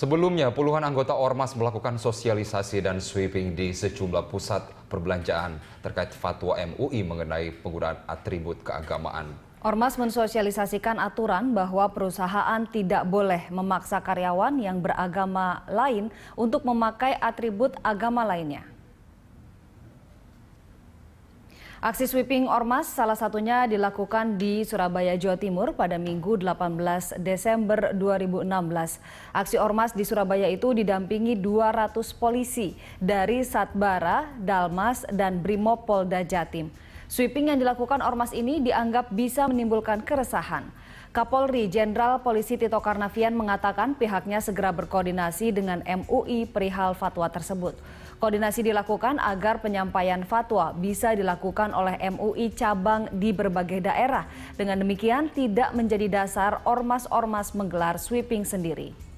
Sebelumnya, puluhan anggota Ormas melakukan sosialisasi dan sweeping di sejumlah pusat perbelanjaan terkait fatwa MUI mengenai penggunaan atribut keagamaan. Ormas mensosialisasikan aturan bahwa perusahaan tidak boleh memaksa karyawan yang beragama lain untuk memakai atribut agama lainnya. Aksi sweeping Ormas salah satunya dilakukan di Surabaya, Jawa Timur pada Minggu 18 Desember 2016. Aksi Ormas di Surabaya itu didampingi 200 polisi dari Satbara, Dalmas, dan Brimob Polda Jatim. Sweeping yang dilakukan Ormas ini dianggap bisa menimbulkan keresahan. Kapolri Jenderal Polisi Tito Karnavian mengatakan pihaknya segera berkoordinasi dengan MUI perihal fatwa tersebut. Koordinasi dilakukan agar penyampaian fatwa bisa dilakukan oleh MUI cabang di berbagai daerah. Dengan demikian tidak menjadi dasar ormas-ormas menggelar sweeping sendiri.